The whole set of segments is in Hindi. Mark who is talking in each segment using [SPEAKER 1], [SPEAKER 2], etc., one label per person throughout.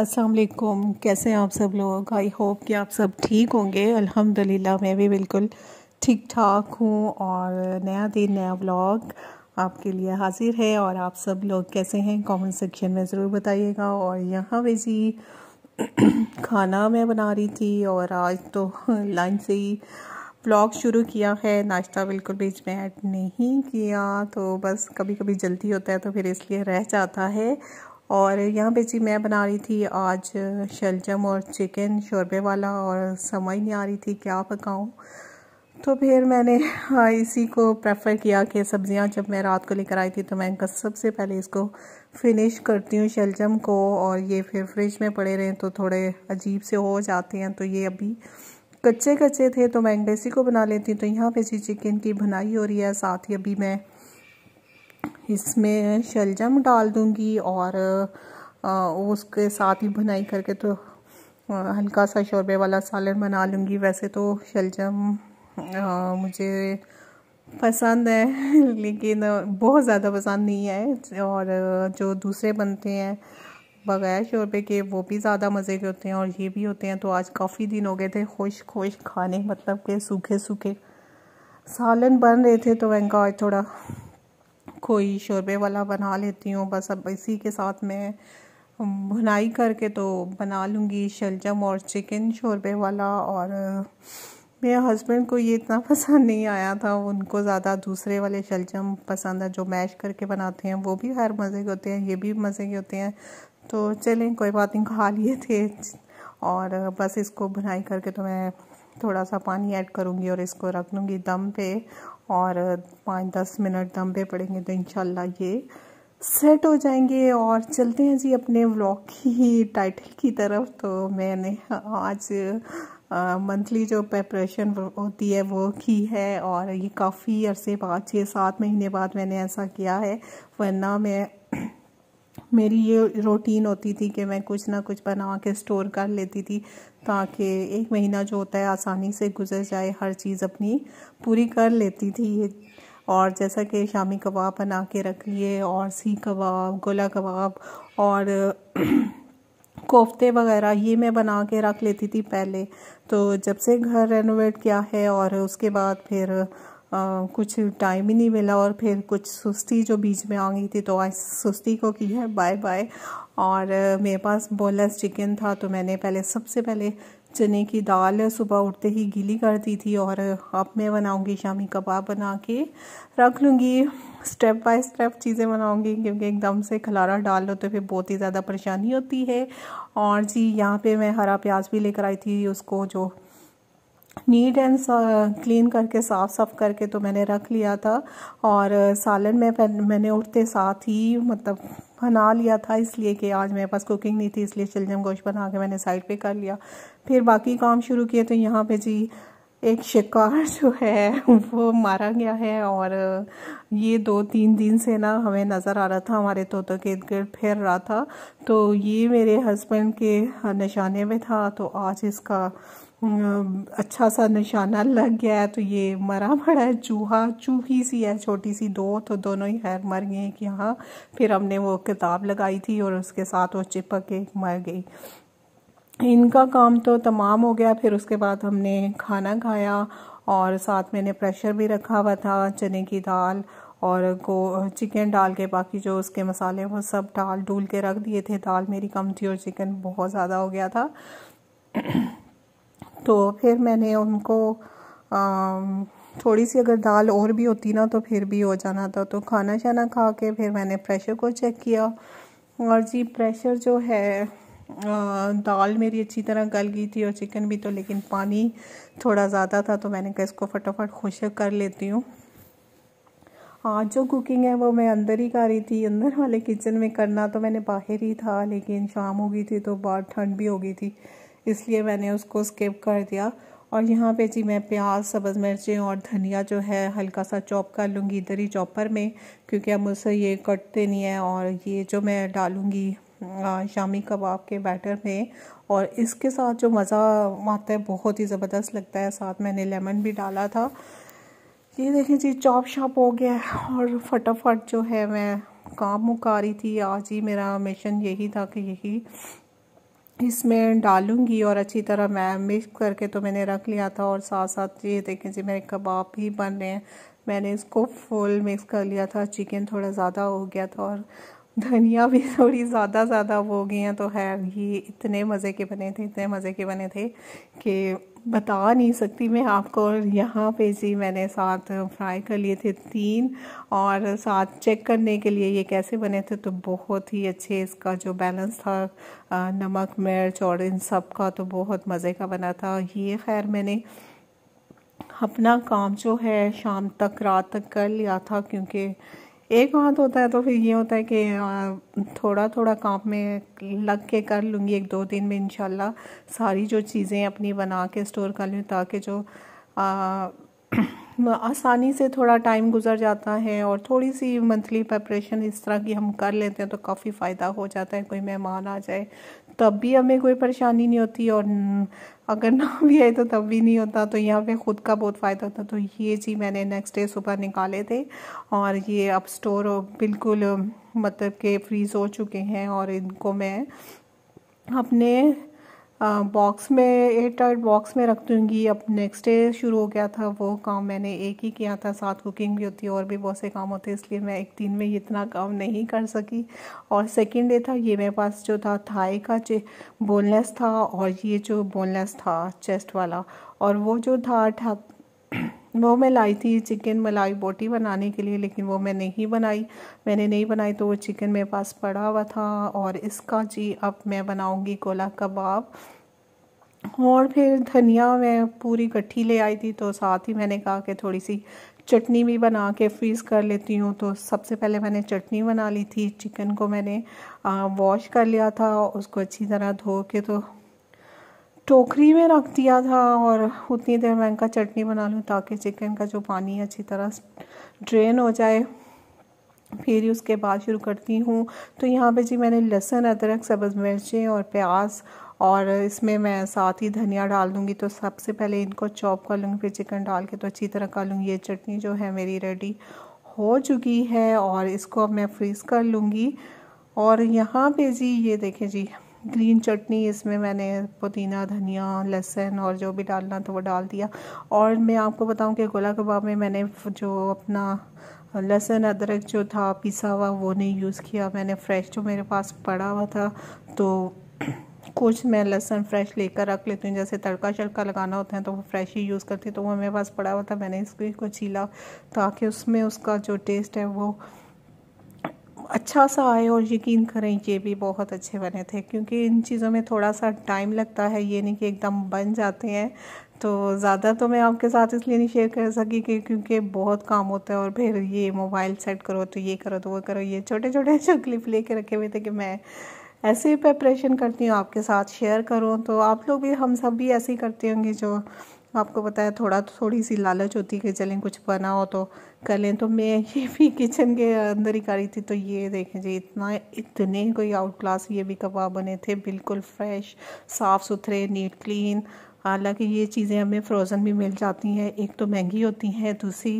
[SPEAKER 1] असलकुम कैसे हैं आप सब लोग आई होप कि आप सब ठीक होंगे अल्हम्दुलिल्लाह मैं भी बिल्कुल ठीक ठाक हूँ और नया दिन नया व्लॉग आपके लिए हाजिर है और आप सब लोग कैसे हैं कमेंट सेक्शन में ज़रूर बताइएगा और यहाँ वैसी खाना मैं बना रही थी और आज तो लंच से ही व्लॉग शुरू किया है नाश्ता बिल्कुल बीच में ऐड नहीं किया तो बस कभी कभी जल्दी होता है तो फिर इसलिए रह जाता है और यहाँ पे जी मैं बना रही थी आज शलजम और चिकन शोरबे वाला और समझ नहीं आ रही थी क्या पकाऊँ तो फिर मैंने हाँ, इसी को प्रेफर किया कि सब्ज़ियाँ जब मैं रात को लेकर आई थी तो मैं सबसे पहले इसको फिनिश करती हूँ शलजम को और ये फिर फ्रिज में पड़े रहें तो थोड़े अजीब से हो जाते हैं तो ये अभी कच्चे कच्चे थे तो मैं इंडेसी को बना लेती तो यहाँ पे जी चिकन की भुनाई हो रही है साथ ही अभी मैं इसमें शलजम डाल दूँगी और आ, उसके साथ ही भुनाई करके तो हल्का सा शोरबे वाला सालन बना लूँगी वैसे तो शलजम मुझे पसंद है लेकिन बहुत ज़्यादा पसंद नहीं है और जो दूसरे बनते हैं बग़ैर शोरबे के वो भी ज़्यादा मज़े के होते हैं और ये भी होते हैं तो आज काफ़ी दिन हो गए थे खुश खुश खाने मतलब के सूखे सूखे सालन बन रहे थे तो मैं आज थोड़ा कोई शोरबे वाला बना लेती हूँ बस अब इसी के साथ मैं भुनाई करके तो बना लूँगी शलजम और चिकन शोरबे वाला और मेरे हस्बैंड को ये इतना पसंद नहीं आया था उनको ज़्यादा दूसरे वाले शलजम पसंद है जो मैश करके बनाते हैं वो भी हर मज़े के होते हैं ये भी मज़े के होते हैं तो चलें कोई बात नहीं खा लिए थे और बस इसको भुनाई करके तो मैं थोड़ा सा पानी ऐड करूँगी और इसको रख लूँगी दम पे और पाँच दस मिनट दम पे पड़ेंगे तो इन ये सेट हो जाएंगे और चलते हैं जी अपने व्लॉग की टाइटल की तरफ तो मैंने आज मंथली जो प्रेपरेशन होती है वो की है और ये काफ़ी अरसे बाद छः सात महीने बाद मैंने ऐसा किया है वरना मैं मेरी ये रूटीन होती थी कि मैं कुछ ना कुछ बना के स्टोर कर लेती थी ताकि एक महीना जो होता है आसानी से गुजर जाए हर चीज़ अपनी पूरी कर लेती थी ये और जैसा कि शामी कबाब बना के रख लिए और सी कबाब गोला कबाब और कोफ्ते वगैरह ये मैं बना के रख लेती थी पहले तो जब से घर रेनोवेट किया है और उसके बाद फिर कुछ टाइम ही नहीं मिला और फिर कुछ सुस्ती जो बीच में आ गई थी तो आज सुस्ती को की है बाय बाय और मेरे पास बोनलेस चिकन था तो मैंने पहले सबसे पहले चने की दाल सुबह उठते ही गीली कर दी थी और अब मैं बनाऊंगी शामी कबाब बना के रख लूँगी स्टेप बाय स्टेप चीज़ें बनाऊंगी क्योंकि एकदम से खलारा डाल लो तो फिर बहुत ही ज़्यादा परेशानी होती है और जी यहाँ पे मैं हरा प्याज भी लेकर आई थी उसको जो नीट एंड क्लीन करके साफ साफ करके तो मैंने रख लिया था और सालन में मैंने उठते साथ ही मतलब बना लिया था इसलिए कि आज मेरे पास कुकिंग नहीं थी इसलिए चिलजम गोश्त बना के मैंने साइड पे कर लिया फिर बाकी काम शुरू किए तो यहाँ पे जी एक शिकार जो है वो मारा गया है और ये दो तीन दिन से ना हमें नज़र आ रहा था हमारे तोतों के इर्द गिर्द फिर रहा था तो ये मेरे हस्बैंड के निशाने में था तो आज इसका अच्छा सा निशाना लग गया है तो ये मरा मरा है चूहा चूही सी है छोटी सी दो तो दोनों ही खैर मर गए कि हाँ फिर हमने वो किताब लगाई थी और उसके साथ वो चिपक के मर गई इनका काम तो तमाम हो गया फिर उसके बाद हमने खाना खाया और साथ मैंने प्रेशर भी रखा हुआ था चने की दाल और गो चिकन डाल के बाकी जो उसके मसाले वो सब डाल डूल के रख दिए थे दाल मेरी कम थी और चिकन बहुत ज़्यादा हो गया था तो फिर मैंने उनको थोड़ी सी अगर दाल और भी होती ना तो फिर भी हो जाना था तो खाना शाना खा के फिर मैंने प्रेशर को चेक किया और जी प्रेशर जो है दाल मेरी अच्छी तरह गल गई थी और चिकन भी तो लेकिन पानी थोड़ा ज़्यादा था तो मैंने कहा इसको फटाफट खुशक कर लेती हूँ आज जो कुकिंग है वो मैं अंदर ही कर रही थी अंदर वाले किचन में करना तो मैंने बाहर ही था लेकिन शाम हो गई थी तो बहुत ठंड भी हो गई थी इसलिए मैंने उसको स्किप कर दिया और यहाँ पे जी मैं प्याज सब्ज़ मिर्चें और धनिया जो है हल्का सा चॉप कर लूँगी इधर ही चॉपर में क्योंकि अब मुझसे ये कटते नहीं है और ये जो मैं डालूँगी शामी कबाब के बैटर में और इसके साथ जो मज़ा आता है बहुत ही ज़बरदस्त लगता है साथ मैंने लेमन भी डाला था ये देखें जी चॉप शॉप हो गया और फटाफट जो है मैं काम मुका रही थी आज ही मेरा मिशन यही था कि यही इसमें डालूंगी और अच्छी तरह मैं मिक्स करके तो मैंने रख लिया था और साथ साथ ये देखें जी मेरे कबाब भी बन रहे हैं मैंने इसको फुल मिक्स कर लिया था चिकन थोड़ा ज़्यादा हो गया था और धनिया भी थोड़ी ज़्यादा ज़्यादा हो गई हैं तो है ये इतने मज़े के बने थे इतने मज़े के बने थे कि बता नहीं सकती मैं आपको और यहाँ पे जी मैंने साथ फ्राई कर लिए थे तीन और साथ चेक करने के लिए ये कैसे बने थे तो बहुत ही अच्छे इसका जो बैलेंस था नमक मिर्च और इन सब का तो बहुत मज़े का बना था ये खैर मैंने अपना काम जो है शाम तक रात तक कर लिया था क्योंकि एक हाथ होता है तो फिर ये होता है कि थोड़ा थोड़ा काम में लग के कर लूँगी एक दो दिन में इनशाला सारी जो चीज़ें अपनी बना के स्टोर कर लूँ ताकि जो आ, आसानी से थोड़ा टाइम गुजर जाता है और थोड़ी सी मंथली प्रेपरेशन इस तरह की हम कर लेते हैं तो काफ़ी फ़ायदा हो जाता है कोई मेहमान आ जाए तब भी हमें कोई परेशानी नहीं होती और अगर ना भी आए तो तब भी नहीं होता तो यहाँ पे ख़ुद का बहुत फ़ायदा होता तो ये जी मैंने नेक्स्ट डे सुबह निकाले थे और ये अब स्टोर बिल्कुल मतलब के फ्रीज़ हो चुके हैं और इनको मैं अपने बॉक्स में एयर टाइट बॉक्स में रख दूँगी अब नेक्स्ट डे शुरू हो गया था वो काम मैंने एक ही किया था साथ कुकिंग भी होती है और भी बहुत से काम होते हैं इसलिए मैं एक दिन में इतना काम नहीं कर सकी और सेकेंड डे था ये मेरे पास जो था थाई का बोनलेस था और ये जो बोनलेस था चेस्ट वाला और वो जो था वो मैं लाई थी चिकन मलाई बोटी बनाने के लिए लेकिन वो मैं नहीं बनाई मैंने नहीं बनाई तो वो चिकन मेरे पास पड़ा हुआ था और इसका जी अब मैं बनाऊँगी कोला कबाब और फिर धनिया मैं पूरी गट्ठी ले आई थी तो साथ ही मैंने कहा कि थोड़ी सी चटनी भी बना के फ्रीज़ कर लेती हूँ तो सबसे पहले मैंने चटनी बना ली थी चिकन को मैंने वॉश कर लिया था उसको अच्छी तरह धो के तो टोकरी में रख दिया था और उतनी देर मैं इनका चटनी बना लूँ ताकि चिकन का जो पानी है अच्छी तरह ड्रेन हो जाए फिर उसके बाद शुरू करती हूँ तो यहाँ पे जी मैंने लहसुन अदरक सब्ज़ मिर्चें और प्याज और इसमें मैं साथ ही धनिया डाल दूँगी तो सबसे पहले इनको चॉप कर लूँगी फिर चिकन डाल के तो अच्छी तरह कर लूँगी ये चटनी जो है मेरी रेडी हो चुकी है और इसको अब मैं फ्रीज़ कर लूँगी और यहाँ पे जी ये देखें जी ग्रीन चटनी इसमें मैंने पुदीना धनिया लहसुन और जो भी डालना था वो डाल दिया और मैं आपको बताऊं कि गोला कबाब में मैंने जो अपना लहसुन अदरक जो था पिसा हुआ वो नहीं यूज़ किया मैंने फ्रेश जो मेरे पास पड़ा हुआ था तो कुछ मैं लहसुन फ्रेश लेकर रख लेती हूँ जैसे तड़का शड़का लगाना होता है तो वो फ्रेश ही यूज़ करती हूँ तो वो मेरे पास पड़ा हुआ था मैंने इसको छीला ताकि उसमें उसका जो टेस्ट है वो अच्छा सा आए और यकीन करें ये भी बहुत अच्छे बने थे क्योंकि इन चीज़ों में थोड़ा सा टाइम लगता है ये नहीं कि एकदम बन जाते हैं तो ज़्यादा तो मैं आपके साथ इसलिए नहीं शेयर कर सकी कि क्योंकि बहुत काम होता है और फिर ये मोबाइल सेट करो तो ये करो तो वो करो ये छोटे छोटे जो क्लिप लेके रखे हुए थे कि मैं ऐसे ही प्रेपरेशन करती हूँ आपके साथ शेयर करूँ तो आप लोग भी हम सब भी ऐसे ही करते होंगे जो आपको बताया थोड़ा तो थोड़ी सी लालच होती है कि चलें कुछ बना हो तो कर लें तो मैं ये भी किचन के अंदर ही कर रही थी तो ये देखें जी इतना इतने कोई आउट क्लास ये भी कबाब बने थे बिल्कुल फ्रेश साफ़ सुथरे नीट क्लीन हालांकि ये चीज़ें हमें फ्रोज़न भी मिल जाती हैं एक तो महंगी होती हैं दूसरी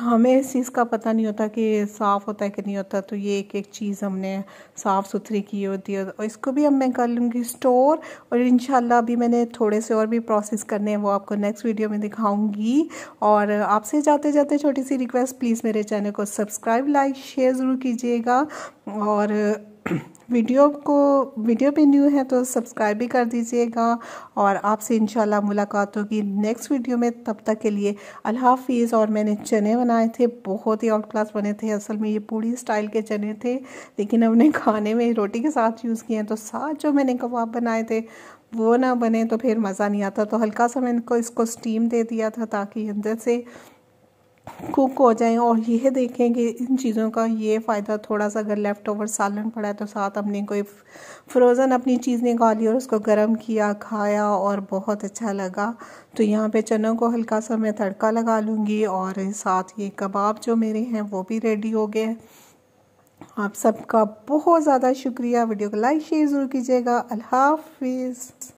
[SPEAKER 1] हमें इस चीज़ का पता नहीं होता कि साफ़ होता है कि नहीं होता तो ये एक एक चीज़ हमने साफ़ सुथरी की होती है और इसको भी अब मैं कर लूँगी स्टोर और इन अभी मैंने थोड़े से और भी प्रोसेस करने हैं वो आपको नेक्स्ट वीडियो में दिखाऊँगी और आपसे जाते जाते छोटी सी रिक्वेस्ट प्लीज़ मेरे चैनल को सब्सक्राइब लाइक शेयर ज़रूर कीजिएगा और वीडियो को वीडियो पे न्यू है तो सब्सक्राइब भी कर दीजिएगा और आपसे इंशाल्लाह मुलाकात होगी नेक्स्ट वीडियो में तब तक के लिए अल्लाह हाफिज़ और मैंने चने बनाए थे बहुत ही आउट क्लास बने थे असल में ये पूरी स्टाइल के चने थे लेकिन हमने खाने में रोटी के साथ यूज़ किए हैं तो साथ जो मैंने कबाब बनाए थे वो ना बने तो फिर मज़ा नहीं आता तो हल्का सा मैंने को इसको स्टीम दे दिया था ताकि अंदर से कुक हो जाएं और यह देखें कि इन चीज़ों का ये फ़ायदा थोड़ा सा अगर लेफ़्ट ओवर सालन पड़ा है तो साथ हमने कोई फ्रोज़न अपनी चीज़ निकाली और उसको गर्म किया खाया और बहुत अच्छा लगा तो यहाँ पे चनों को हल्का सा मैं तड़का लगा लूँगी और साथ ये कबाब जो मेरे हैं वो भी रेडी हो गए आप सबका बहुत ज़्यादा शुक्रिया वीडियो को लाइक शेयर ज़रूर कीजिएगा अल्लाफ़